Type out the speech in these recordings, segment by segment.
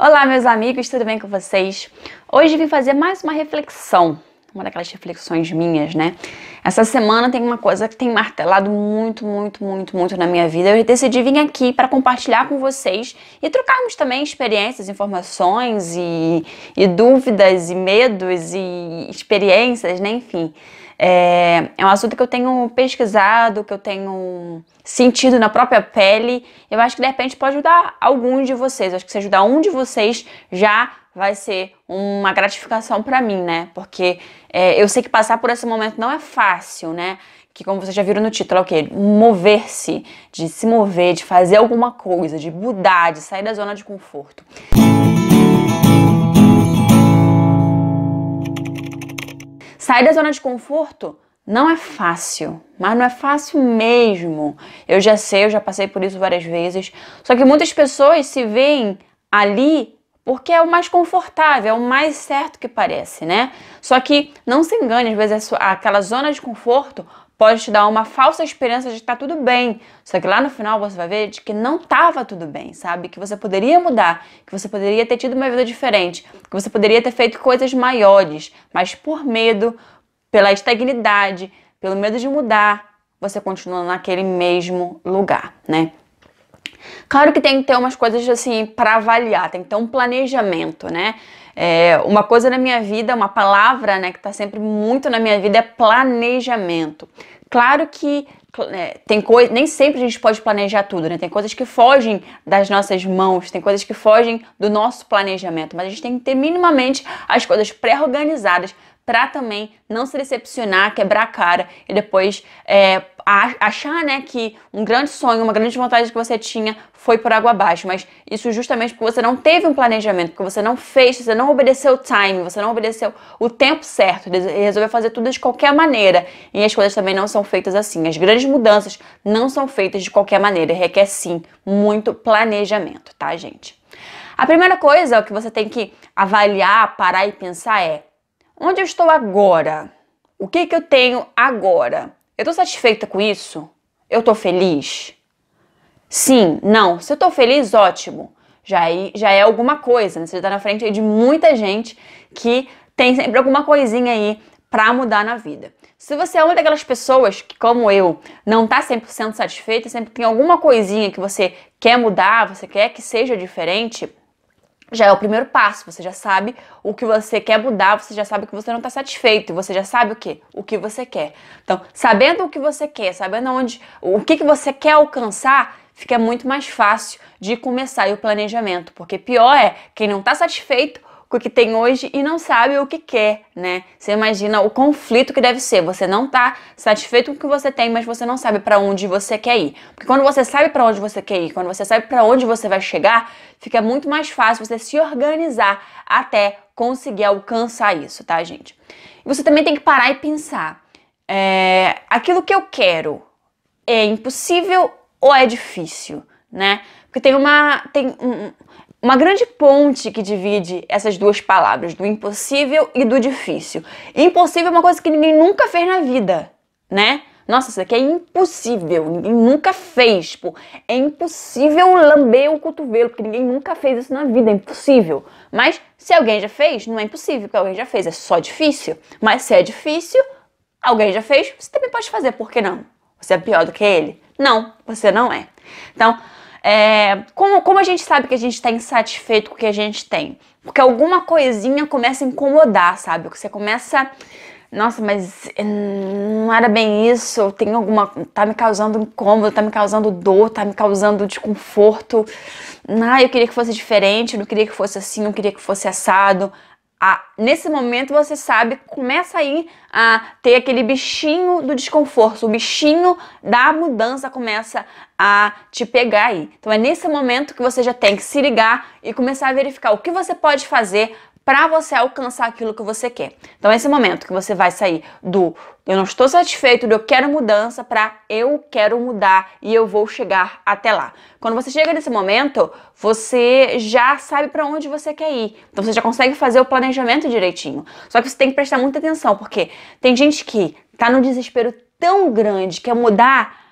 Olá, meus amigos, tudo bem com vocês? Hoje vim fazer mais uma reflexão, uma daquelas reflexões minhas, né? Essa semana tem uma coisa que tem martelado muito, muito, muito, muito na minha vida. Eu decidi vir aqui para compartilhar com vocês e trocarmos também experiências, informações e, e dúvidas e medos e experiências, né? Enfim. É, é, um assunto que eu tenho pesquisado, que eu tenho sentido na própria pele. Eu acho que de repente pode ajudar alguns de vocês. Eu acho que se ajudar um de vocês já vai ser uma gratificação para mim, né? Porque é, eu sei que passar por esse momento não é fácil, né? Que como vocês já viram no título, é o quê? Mover-se, de se mover, de fazer alguma coisa, de mudar, de sair da zona de conforto. Sair da zona de conforto não é fácil, mas não é fácil mesmo. Eu já sei, eu já passei por isso várias vezes. Só que muitas pessoas se veem ali porque é o mais confortável, é o mais certo que parece, né? Só que não se engane, às vezes aquela zona de conforto pode te dar uma falsa esperança de que tá tudo bem. Só que lá no final você vai ver de que não tava tudo bem, sabe? Que você poderia mudar, que você poderia ter tido uma vida diferente, que você poderia ter feito coisas maiores, mas por medo, pela estagnidade, pelo medo de mudar, você continua naquele mesmo lugar, né? Claro que tem que ter umas coisas assim para avaliar, tem que ter um planejamento, né? É, uma coisa na minha vida, uma palavra né, que está sempre muito na minha vida é planejamento. Claro que é, tem coisa, nem sempre a gente pode planejar tudo, né? Tem coisas que fogem das nossas mãos, tem coisas que fogem do nosso planejamento, mas a gente tem que ter minimamente as coisas pré-organizadas para também não se decepcionar, quebrar a cara e depois é, achar né, que um grande sonho, uma grande vontade que você tinha foi por água abaixo, mas isso justamente porque você não teve um planejamento, porque você não fez, você não obedeceu o time, você não obedeceu o tempo certo, resolveu fazer tudo de qualquer maneira. E as coisas também não são feitas assim. As grandes mudanças não são feitas de qualquer maneira, requer sim muito planejamento, tá, gente? A primeira coisa que você tem que avaliar, parar e pensar é Onde eu estou agora? O que, que eu tenho agora? Eu estou satisfeita com isso? Eu estou feliz? Sim, não. Se eu estou feliz, ótimo. Já é, já é alguma coisa, né? Você está na frente de muita gente que tem sempre alguma coisinha aí para mudar na vida. Se você é uma daquelas pessoas que, como eu, não está 100% satisfeita, sempre tem alguma coisinha que você quer mudar, você quer que seja diferente, já é o primeiro passo. Você já sabe o que você quer mudar, você já sabe que você não está satisfeito, você já sabe o que, o que você quer. Então, sabendo o que você quer, sabendo onde, o que, que você quer alcançar, fica muito mais fácil de começar o planejamento, porque pior é quem não está satisfeito com o que tem hoje e não sabe o que quer, né? Você imagina o conflito que deve ser. Você não tá satisfeito com o que você tem, mas você não sabe para onde você quer ir. Porque quando você sabe para onde você quer ir, quando você sabe para onde você vai chegar, fica muito mais fácil você se organizar até conseguir alcançar isso, tá, gente? você também tem que parar e pensar. É, aquilo que eu quero é impossível ou é difícil, né? Porque tem uma tem um, uma grande ponte que divide essas duas palavras, do impossível e do difícil. Impossível é uma coisa que ninguém nunca fez na vida, né? Nossa, isso aqui é impossível, ninguém nunca fez. Tipo, é impossível lamber o cotovelo, porque ninguém nunca fez isso na vida, é impossível. Mas se alguém já fez, não é impossível, porque alguém já fez, é só difícil. Mas se é difícil, alguém já fez, você também pode fazer, por que não? Você é pior do que ele? Não, você não é. Então, é, como, como a gente sabe que a gente está insatisfeito com o que a gente tem? Porque alguma coisinha começa a incomodar, sabe? Você começa. Nossa, mas hum, não era bem isso, tem alguma. tá me causando incômodo, tá me causando dor, tá me causando desconforto. Ah, eu queria que fosse diferente, não queria que fosse assim, não queria que fosse assado. Ah, nesse momento você sabe, começa aí a ter aquele bichinho do desconforto, o bichinho da mudança começa a te pegar aí. Então é nesse momento que você já tem que se ligar e começar a verificar o que você pode fazer para você alcançar aquilo que você quer. Então, esse momento que você vai sair do eu não estou satisfeito, do eu quero mudança, para eu quero mudar e eu vou chegar até lá. Quando você chega nesse momento, você já sabe para onde você quer ir. Então, você já consegue fazer o planejamento direitinho. Só que você tem que prestar muita atenção, porque tem gente que tá no desespero tão grande, quer mudar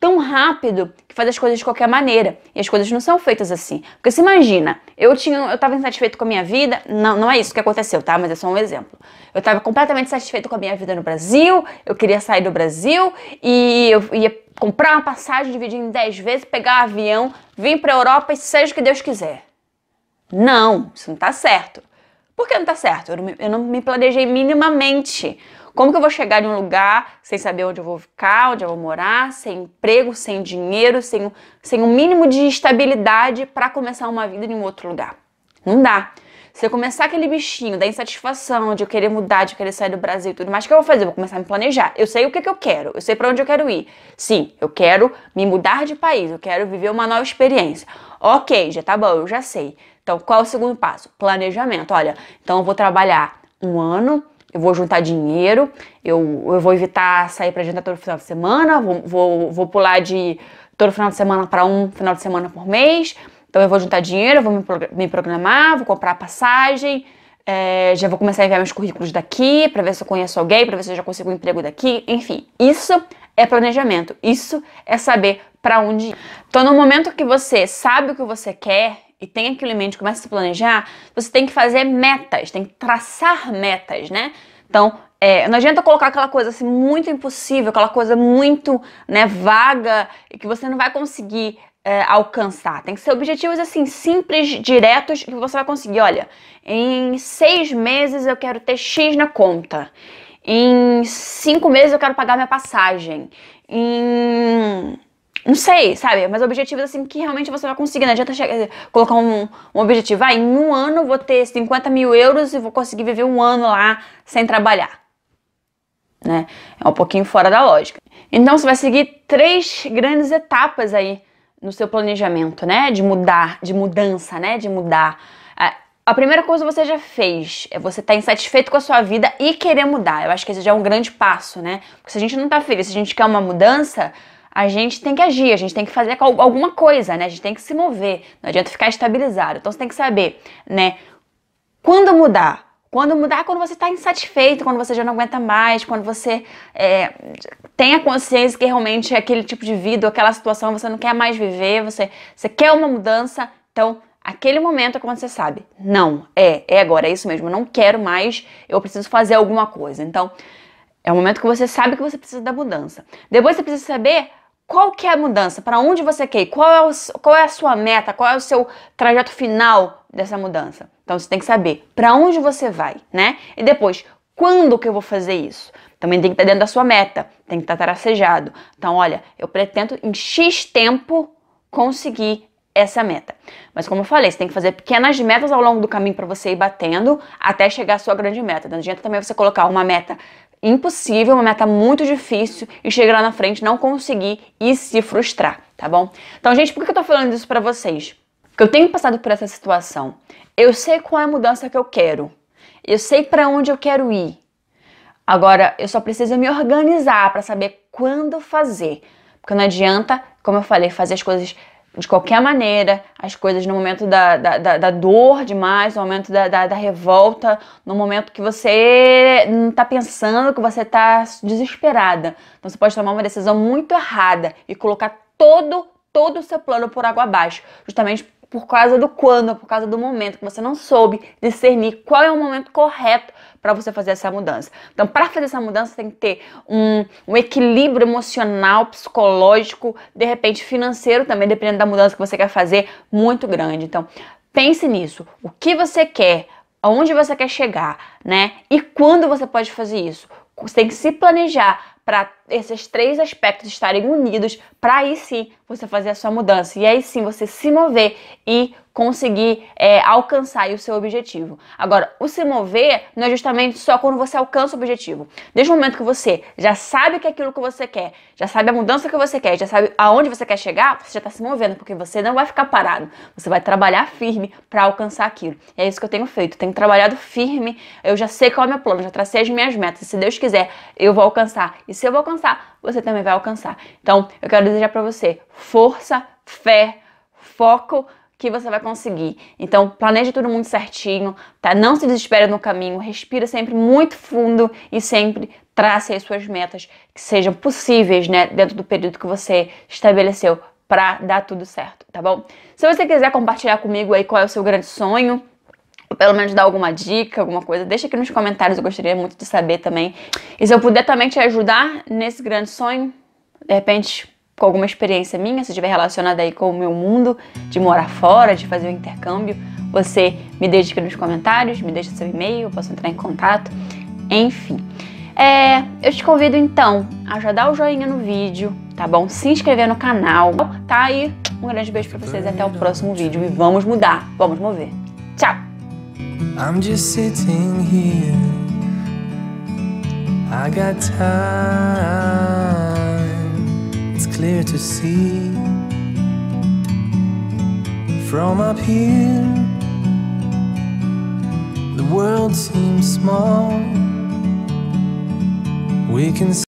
tão rápido que faz as coisas de qualquer maneira. E as coisas não são feitas assim. Porque se imagina, eu tinha, eu estava insatisfeito com a minha vida, não, não é isso que aconteceu, tá? Mas é só um exemplo. Eu estava completamente satisfeito com a minha vida no Brasil, eu queria sair do Brasil e eu ia comprar uma passagem, dividir em 10 vezes, pegar um avião, vir para a Europa e seja o que Deus quiser. Não, isso não está certo. Por que não está certo? Eu não, eu não me planejei minimamente. Como que eu vou chegar em um lugar sem saber onde eu vou ficar, onde eu vou morar, sem emprego, sem dinheiro, sem, sem um mínimo de estabilidade para começar uma vida em um outro lugar? Não dá. Se eu começar aquele bichinho da insatisfação, de eu querer mudar, de eu querer sair do Brasil e tudo mais, o que eu vou fazer? Eu vou começar a me planejar. Eu sei o que, que eu quero, eu sei para onde eu quero ir. Sim, eu quero me mudar de país, eu quero viver uma nova experiência. Ok, já tá bom, eu já sei. Então, qual é o segundo passo? Planejamento. Olha, então eu vou trabalhar um ano eu vou juntar dinheiro, eu, eu vou evitar sair para jantar todo final de semana, vou, vou, vou pular de todo final de semana para um final de semana por mês. Então eu vou juntar dinheiro, vou me, me programar, vou comprar passagem, é, já vou começar a enviar meus currículos daqui para ver se eu conheço alguém, para ver se eu já consigo um emprego daqui. Enfim, isso é planejamento, isso é saber para onde ir. Então no momento que você sabe o que você quer e tem aquilo em mente, começa a se planejar, você tem que fazer metas, tem que traçar metas, né? Então, é, não adianta colocar aquela coisa assim muito impossível, aquela coisa muito né, vaga que você não vai conseguir é, alcançar. Tem que ser objetivos assim simples, diretos que você vai conseguir. Olha, em seis meses eu quero ter x na conta. Em cinco meses eu quero pagar minha passagem. Em não sei, sabe? Mas objetivos assim que realmente você vai conseguir. Não né? adianta chegar, colocar um, um objetivo. Ah, em um ano vou ter 50 mil euros e vou conseguir viver um ano lá sem trabalhar. Né? É um pouquinho fora da lógica. Então você vai seguir três grandes etapas aí no seu planejamento, né? De mudar, de mudança, né? De mudar. É, a primeira coisa que você já fez é você estar tá insatisfeito com a sua vida e querer mudar. Eu acho que esse já é um grande passo, né? Porque se a gente não está feliz, se a gente quer uma mudança, a gente tem que agir, a gente tem que fazer alguma coisa, né? A gente tem que se mover, não adianta ficar estabilizado. Então você tem que saber, né? Quando mudar? Quando mudar é quando você está insatisfeito, quando você já não aguenta mais, quando você é, tem a consciência que realmente aquele tipo de vida, aquela situação, você não quer mais viver, você, você quer uma mudança, então Aquele momento é quando você sabe, não, é, é agora, é isso mesmo, eu não quero mais, eu preciso fazer alguma coisa. Então, é o momento que você sabe que você precisa da mudança. Depois você precisa saber qual que é a mudança? Para onde você quer? Qual é, o, qual é a sua meta? Qual é o seu trajeto final dessa mudança? Então você tem que saber para onde você vai, né? E depois, quando que eu vou fazer isso? Também tem que estar dentro da sua meta, tem que estar tracejado. Então, olha, eu pretendo em X tempo conseguir essa meta. Mas como eu falei, você tem que fazer pequenas metas ao longo do caminho para você ir batendo até chegar à sua grande meta. Não adianta também você colocar uma meta impossível, uma meta muito difícil e chegar lá na frente não conseguir e se frustrar, tá bom? Então, gente, por que eu tô falando isso pra vocês? Porque eu tenho passado por essa situação. Eu sei qual é a mudança que eu quero. Eu sei para onde eu quero ir. Agora, eu só preciso me organizar para saber quando fazer. Porque não adianta, como eu falei, fazer as coisas de qualquer maneira, as coisas no momento da, da, da, da dor demais, no momento da, da, da revolta, no momento que você não está pensando, que você está desesperada. Então você pode tomar uma decisão muito errada e colocar todo, todo o seu plano por água abaixo, justamente por causa do quando, por causa do momento, que você não soube discernir qual é o momento correto para você fazer essa mudança. Então, para fazer essa mudança, tem que ter um, um, equilíbrio emocional, psicológico, de repente financeiro também, dependendo da mudança que você quer fazer, muito grande. Então, pense nisso. O que você quer? Aonde você quer chegar, né? E quando você pode fazer isso? Você tem que se planejar para esses três aspectos estarem unidos, para aí sim você fazer a sua mudança e aí sim você se mover e conseguir é, alcançar o seu objetivo. Agora, o se mover não é justamente só quando você alcança o objetivo. Desde o momento que você já sabe que é aquilo que você quer, já sabe a mudança que você quer, já sabe aonde você quer chegar, você já está se movendo, porque você não vai ficar parado. Você vai trabalhar firme para alcançar aquilo. E é isso que eu tenho feito. Tenho trabalhado firme. Eu já sei qual é o meu plano, já tracei as minhas metas. Se Deus quiser, eu vou alcançar. E se eu vou alcançar, você também vai alcançar. Então, eu quero desejar para você força, fé, foco que você vai conseguir. Então, planeje tudo muito certinho, tá? Não se desespere no caminho, respira sempre muito fundo e sempre trace as suas metas que sejam possíveis, né, dentro do período que você estabeleceu para dar tudo certo, tá bom? Se você quiser compartilhar comigo aí qual é o seu grande sonho, pelo menos dar alguma dica, alguma coisa, deixa aqui nos comentários, eu gostaria muito de saber também. E se eu puder também te ajudar nesse grande sonho, de repente com alguma experiência minha, se estiver relacionada aí com o meu mundo de morar fora, de fazer o um intercâmbio, você me deixa aqui nos comentários, me deixa seu e-mail, eu posso entrar em contato, enfim. É, eu te convido então a já dar o joinha no vídeo, tá bom? Se inscrever no canal, tá? aí um grande beijo pra vocês até o próximo vídeo e vamos mudar, vamos mover. I'm just sitting here. I got time, it's clear to see. From up here, the world seems small. We can